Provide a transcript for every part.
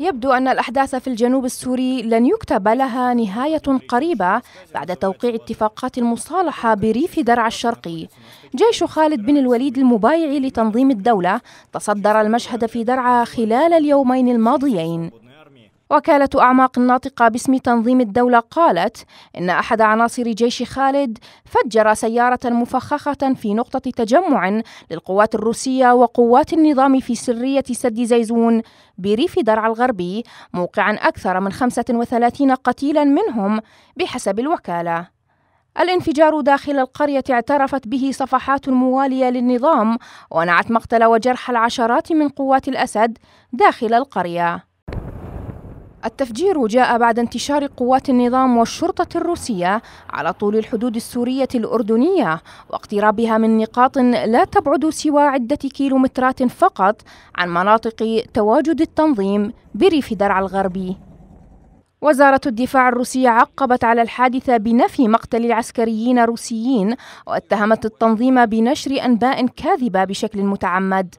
يبدو أن الأحداث في الجنوب السوري لن يكتب لها نهاية قريبة بعد توقيع اتفاقات المصالحة بريف درعا الشرقي. جيش خالد بن الوليد المبايع لتنظيم الدولة تصدر المشهد في درعا خلال اليومين الماضيين. وكالة أعماق الناطقة باسم تنظيم الدولة قالت إن أحد عناصر جيش خالد فجر سيارة مفخخة في نقطة تجمع للقوات الروسية وقوات النظام في سرية سد زيزون بريف درعا الغربي موقعا أكثر من 35 قتيلا منهم بحسب الوكالة الانفجار داخل القرية اعترفت به صفحات موالية للنظام ونعت مقتل وجرح العشرات من قوات الأسد داخل القرية التفجير جاء بعد انتشار قوات النظام والشرطة الروسية على طول الحدود السورية الأردنية واقترابها من نقاط لا تبعد سوى عدة كيلومترات فقط عن مناطق تواجد التنظيم بريف درعا الغربي وزارة الدفاع الروسية عقبت على الحادثة بنفي مقتل العسكريين الروسيين واتهمت التنظيم بنشر أنباء كاذبة بشكل متعمد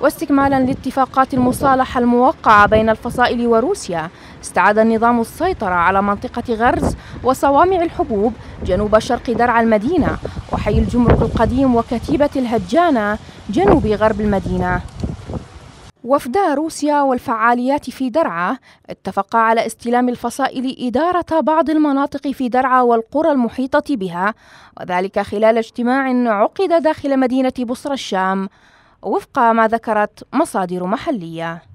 واستكمالا لاتفاقات المصالحة الموقعة بين الفصائل وروسيا استعاد النظام السيطرة على منطقة غرز وصوامع الحبوب جنوب شرق درعا المدينة وحي الجمرك القديم وكتيبة الهجانة جنوب غرب المدينة وفدا روسيا والفعاليات في درعا اتفقا على استلام الفصائل إدارة بعض المناطق في درعا والقرى المحيطة بها وذلك خلال اجتماع عقد داخل مدينة بصر الشام وفق ما ذكرت مصادر محليه